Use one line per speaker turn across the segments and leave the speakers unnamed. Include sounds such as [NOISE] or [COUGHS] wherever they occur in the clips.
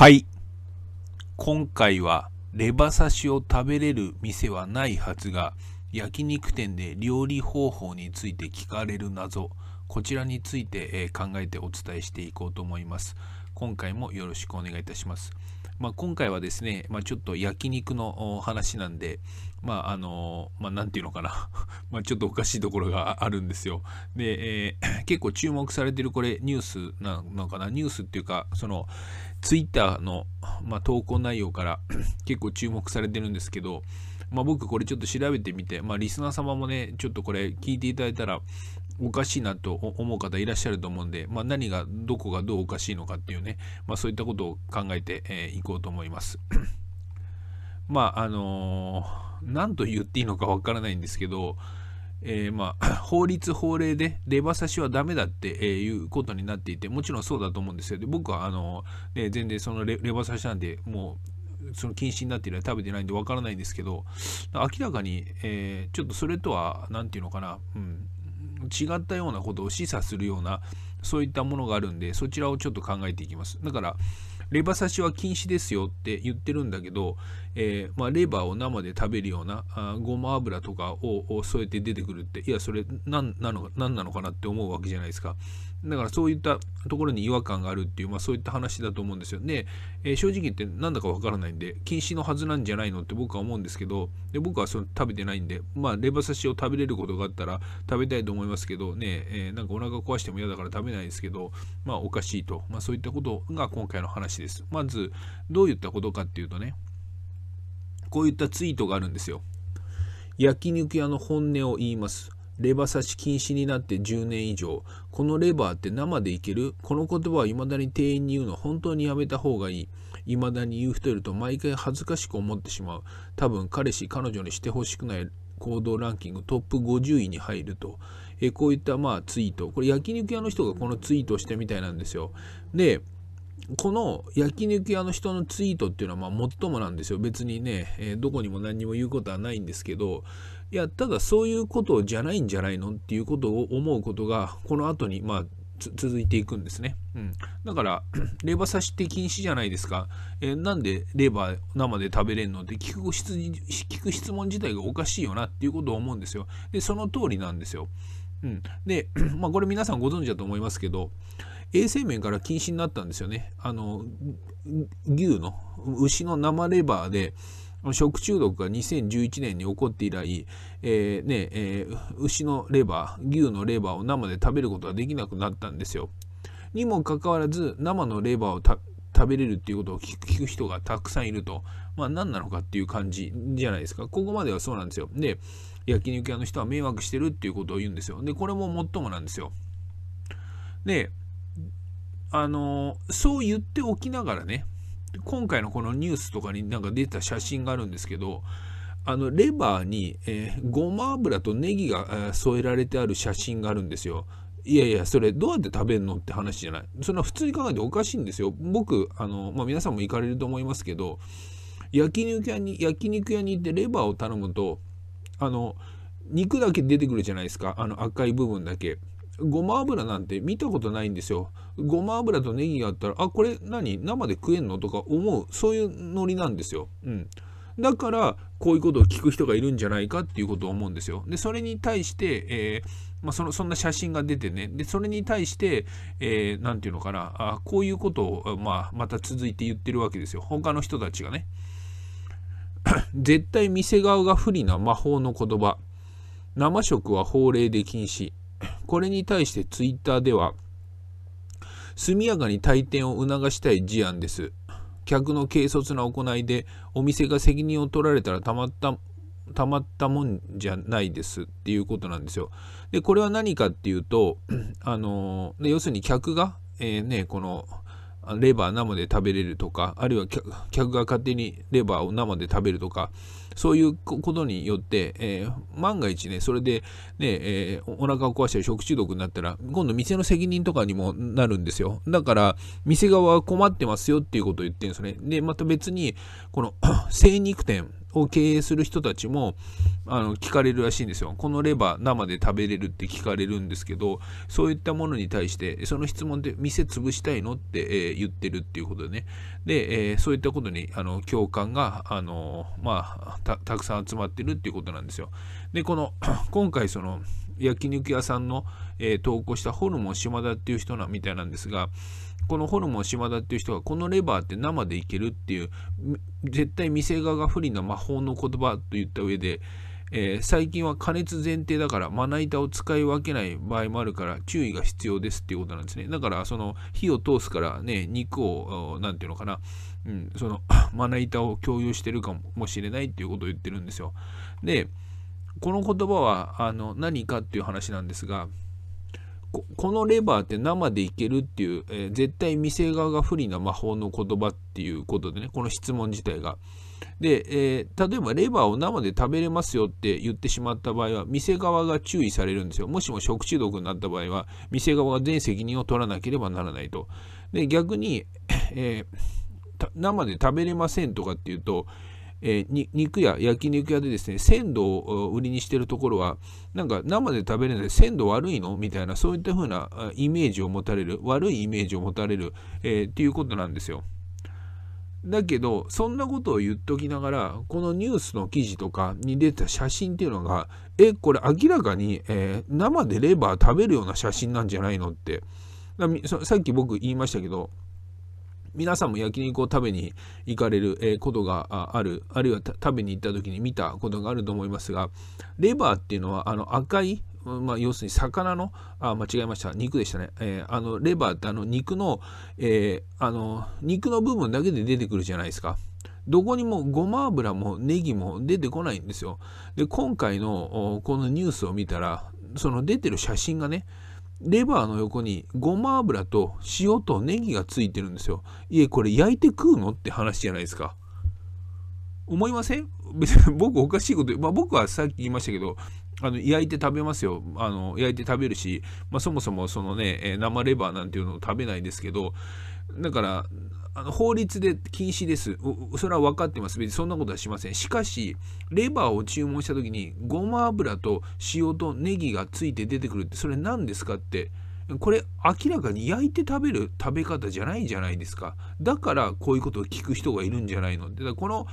はい。今回はレバ刺しを食べれる店はないはずが、焼肉店で料理方法について聞かれる謎、こちらについて考えてお伝えしていこうと思います。今回もよろしくお願いいたします。まあ、今回はですね、まあ、ちょっと焼肉の話なんで、まあ、あの、まあ、なんていうのかな [LAUGHS] まあ、ちょっとおかしいところがあるんですよ。で、えー、[COUGHS] 結構注目されてるこれ、ニュースなのかな、ニュースっていうか、その、ツイッターの、まあ、投稿内容から [COUGHS] 結構注目されてるんですけど、まあ、僕これちょっと調べてみて、まあ、リスナー様もね、ちょっとこれ聞いていただいたら、おかしいなと思う方いらっしゃると思うんで、まあ、何がどこがどうおかしいのかっていうね、まあ、そういったことを考えてい、えー、こうと思います。[COUGHS] まああの何、ー、と言っていいのかわからないんですけど、えー、まあ、[COUGHS] 法律法令でレバ刺しはダメだってえいうことになっていてもちろんそうだと思うんですよ。で僕はあのー、ね、全然そのレレバ刺しなんでもうその禁止になっているの食べてないんでわからないんですけど明らかに、えー、ちょっとそれとは何て言うのかな、うん、違ったようなことを示唆するようなそういったものがあるんでそちらをちょっと考えていきますだからレバ刺しは禁止ですよって言ってるんだけどえー、まあ、レバーを生で食べるようなあごま油とかを添えて出てくるっていやそれ何なの何なのかなって思うわけじゃないですかだからそういったところに違和感があるっていう、まあ、そういった話だと思うんですよね、えー、正直言って何だかわからないんで禁止のはずなんじゃないのって僕は思うんですけどで僕はその食べてないんで、まあ、レバ刺しを食べれることがあったら食べたいと思いますけどね、えー、なんかお腹壊しても嫌だから食べないですけど、まあ、おかしいと、まあ、そういったことが今回の話ですまずどういったことかっていうとねこういったツイートがあるんですよ。焼肉屋の本音を言います。レバ刺し禁止になって10年以上。このレバーって生でいけるこの言葉は未だに店員に言うの本当にやめた方がいい。未だに言う人いると毎回恥ずかしく思ってしまう。多分彼氏、彼女にしてほしくない行動ランキングトップ50位に入ると。えこういったまあツイート。これ焼肉屋の人がこのツイートをしたみたいなんですよ。で、この焼肉屋の人のツイートっていうのはまあ最もなんですよ。別にね、えー、どこにも何にも言うことはないんですけど、いや、ただそういうことじゃないんじゃないのっていうことを思うことが、この後にまあ続いていくんですね。うん、だから、[CLEARS THROAT] レバ刺しって禁止じゃないですか。えー、なんでレバー生で食べれんのって聞く質聞く質問自体がおかしいよなっていうことを思うんですよ。で、その通りなんですよ。うん、で、[CLEARS THROAT] まあこれ皆さんご存知だと思いますけど、衛生面から禁止になったんですよね。あの牛の牛の生レバーで食中毒が2011年に起こって以来、えー、ねえー、牛のレバー牛のレバーを生で食べることができなくなったんですよ。にもかかわらず生のレバーを食べれるっていうことを聞く人がたくさんいると、まあ、何なのかっていう感じじゃないですか。ここまではそうなんですよ。で、焼肉屋の人は迷惑してるっていうことを言うんですよ。で、これも最もなんですよ。で、あのそう言っておきながらね今回のこのニュースとかになんか出た写真があるんですけどあのレバーに、えー、ごま油とネギが、添えられてある写真があるんですよ。いやいや、それどうやって食べるのって話じゃない。そんな普通に考えておかしいんですよ。僕、あのまあ、皆さんも行かれると思いますけど、焼肉屋に焼肉屋に行ってレバーを頼むと、あの肉だけ出てくるじゃないですか、あの赤い部分だけ。ごま油なんて見たことないんですよ。ごま油とネギがあったら、あ、これ何生で食えんのとか思う、そういうノリなんですよ。うん。だから、こういうことを聞く人がいるんじゃないかっていうことを思うんですよ。で、それに対して、えー、まあ、そのそんな写真が出てね、で、それに対して、えー、て言うのかな、あこういうことを、まあ、また続いて言ってるわけですよ。他の人たちがね。[COUGHS] 絶対店側が不利な魔法の言葉。生食は法令で禁止。これに対してツイッターでは、速やかに退店を促したい事案です。客の軽率な行いでお店が責任を取られたらたまったたまったもんじゃないですっていうことなんですよ。でこれは何かっていうとあの要するに客が、えー、ねこのレバー生で食べれるとかあるいは客が勝手にレバーを生で食べるとかそういうことによって、えー、万が一ねそれでね、えー、お腹を壊して食中毒になったら今度店の責任とかにもなるんですよだから店側は困ってますよっていうことを言ってるんですねでまた別にこの [CLEARS THROAT] 精肉店を経営する人たちもあの聞かれるらしいんですよ。このレバー生で食べれるって聞かれるんですけどそういったものに対してその質問で店潰したいのって、えー、言ってるっていうことでねで、えー、そういったことにあの共感があの、まあ、たくさん集まってるっていうことなんですよ。でこの [CLEARS THROAT] 今回その焼肉屋さんの、えー、投稿したホルモン島田っていう人なみたいなんですがこのホルモン島田っていう人がこのレバーって生でいけるっていう絶対店側が不利な魔法の言葉と言った上で、えー、最近は加熱前提だからまな板を使い分けない場合もあるから注意が必要ですっていうことなんですねだからその火を通すからね肉を何て言うのかな、うん、その [COUGHS] まな板を共有してるかもしれないっていうことを言ってるんですよでこの言葉はあの何かっていう話なんですがこのレバーって生でいけるっていう、えー、絶対店側が不利な魔法の言葉っていうことでねこの質問自体が。で、えー、例えばレバーを生で食べれますよって言ってしまった場合は店側が注意されるんですよもしも食中毒になった場合は店側が全責任を取らなければならないと。で逆に、えー生で食べれませんとかっていうとえー、肉や焼肉屋でですね鮮度を売りにしてるところはなんか生で食べれない鮮度悪いのみたいなそういった風なイメージを持たれる悪いイメージを持たれる、えー、っていうことなんですよ。だけどそんなことを言っときながらこのニュースの記事とかに出た写真っていうのがえこれ明らかに、えー、生でレバー食べるような写真なんじゃないのってさっき僕言いましたけど皆さんも焼肉を食べに行かれることがあるあるいは食べに行った時に見たことがあると思いますがレバーっていうのはあの赤いまあ、要するに魚のあ間違えました肉でしたね、えー、あのレバーってあの肉の,、えー、あの肉の部分だけで出てくるじゃないですかどこにもごま油もネギも出てこないんですよで今回のこのニュースを見たらその出てる写真がねレバーの横にごま油と塩とネギがついてるんですよ。いえ、これ焼いて食うのって話じゃないですか。思いません [LAUGHS] 別に僕おかしいこと、まあ、僕はさっき言いましたけど、あの焼いて食べますよあの。焼いて食べるし、まあ、そもそもそのね、え生レバーなんていうのを食べないですけど、だから、あの法律で禁止です。それは分かってます。別にそんなことはしません。しかし、レバーを注文した時に、ごま油と塩とネギがついて出てくるって、それ何ですかって、これ明らかに焼いて食べる食べ方じゃないじゃないですか。だからこういうことを聞く人がいるんじゃないの。だからこの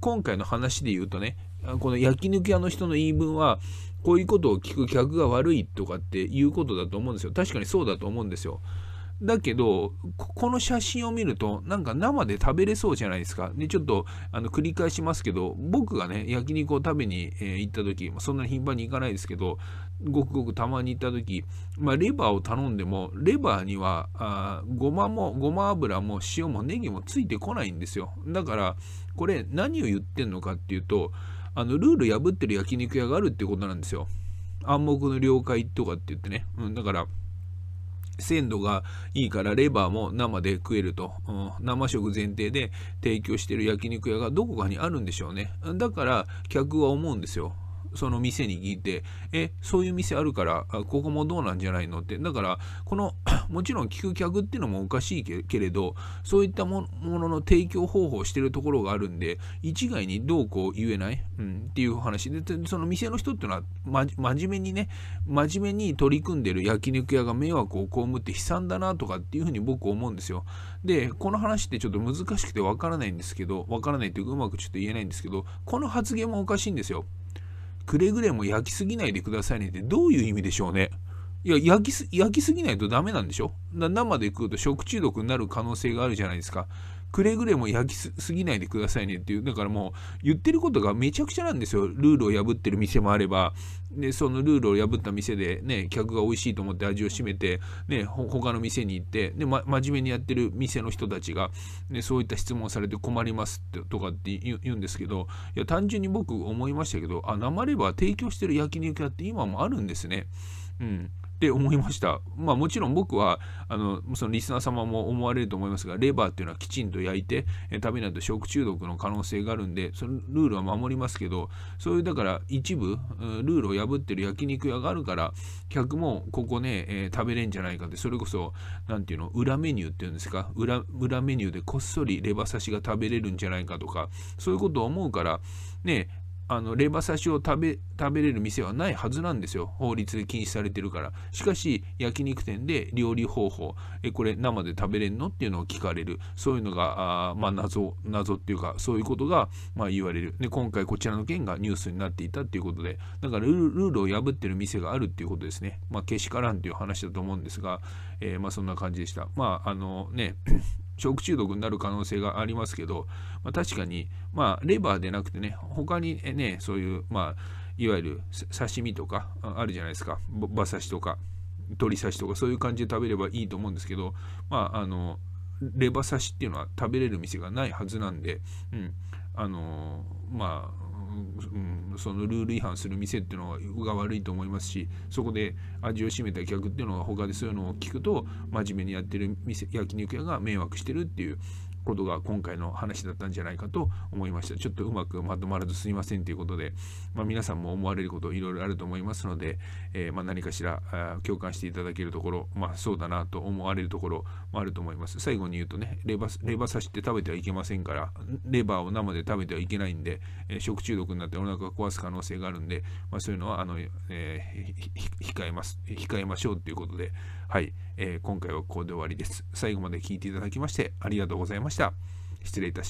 今回の話で言うとね、この焼き抜き屋の人の言い分は、こういうことを聞く客が悪いとかっていうことだと思うんですよ。確かにそうだと思うんですよ。だけど、この写真を見ると、なんか生で食べれそうじゃないですか。で、ちょっと、あの、繰り返しますけど、僕がね、焼肉を食べに、えー、行った時、そんなに頻繁に行かないですけど、ごくごくたまに行った時、まあ、レバーを頼んでも、レバーには、あごまも、ごま油も塩もネギもついてこないんですよ。だから、これ何を言ってんのかっていうと、あの、ルール破ってる焼肉屋があるってことなんですよ。暗黙の了解とかって言ってね。うん、だから、鮮度がいいからレバーも生で食えると、うん、生食前提で提供してる焼肉屋がどこかにあるんでしょうねだから客は思うんですよその店に聞いて、え、そういう店あるから、ここもどうなんじゃないのって、だから、この、[COUGHS] もちろん聞く客っていうのもおかしいけれど、そういったものの提供方法をしてるところがあるんで、一概にどうこう言えない、うん、っていう話で、その店の人っていうのは、ま、真面目にね、真面目に取り組んでる焼肉屋が迷惑を被って悲惨だなとかっていうふうに僕思うんですよ。で、この話ってちょっと難しくてわからないんですけど、わからないというかうまくちょっと言えないんですけど、この発言もおかしいんですよ。くれぐれも焼きすぎないでくださいねってどういう意味でしょうね。いや焼きす焼きすぎないとダメなんでしょ生で食うと食中毒になる可能性があるじゃないですか。くれぐれも焼きすぎないでくださいねっていう、だからもう言ってることがめちゃくちゃなんですよ。ルールを破ってる店もあれば、で、そのルールを破った店でね、客が美味しいと思って味を占めて、ね、他の店に行って、で、ま、真面目にやってる店の人たちが、ね、そういった質問されて困りますとかって言うんですけど、いや、単純に僕思いましたけど、あ、なまれば提供してる焼肉屋って今もあるんですね。うん。って思いました。まあもちろん僕はあのそのリスナー様も思われると思いますがレバーっていうのはきちんと焼いて食べないと食中毒の可能性があるんでそのルールは守りますけどそういうだから一部ルールを破ってる焼肉屋があるから客もここね、えー、食べれんじゃないかってそれこそ何ていうの裏メニューっていうんですか裏裏メニューでこっそりレバ刺しが食べれるんじゃないかとかそういうことを思うからねあのレバ刺しを食べ食べれる店はないはずなんですよ法律で禁止されてるからしかし焼肉店で料理方法えこれ生で食べれんのっていうのを聞かれるそういうのがあまあ謎謎っていうかそういうことがまあ言われるで今回こちらの件がニュースになっていたっていうことでだからルールを破ってる店があるっていうことですねまあけしからんっていう話だと思うんですが、えー、まあそんな感じでしたまああのね食中毒になる可能性がありますけど、まあ、確かに、まあ、レバーでなくてね、他にね、そういう、まあ、いわゆる刺身とかあるじゃないですか、馬刺しとか、鶏刺しとか、そういう感じで食べればいいと思うんですけど、まあ、あの、レバ刺しっていうのは食べれる店がないはずなんで、うん、あのまあ、うん、そのルール違反する店っていうのが悪いと思いますしそこで味を占めた客っていうのは他でそういうのを聞くと真面目にやってる店焼肉屋が迷惑してるっていうことが今回の話だったんじゃないかと思いました。ちょっとうまくまとまらずすいませんということで、まあ、皆さんも思われることいろいろあると思いますので、えー、ま何かしら共感していただけるところ、まあ、そうだなと思われるところもあると思います。最後に言うとね、レバレバ刺して食べてはいけませんから、レバーを生で食べてはいけないんで、えー、食中毒になってお腹が壊す可能性があるんで、まあ、そういうのはあの、えー、控えます、控えましょうということで、はい、えー、今回はここで終わりです。最後まで聴いていただきましてありがとうございました。失礼いたします。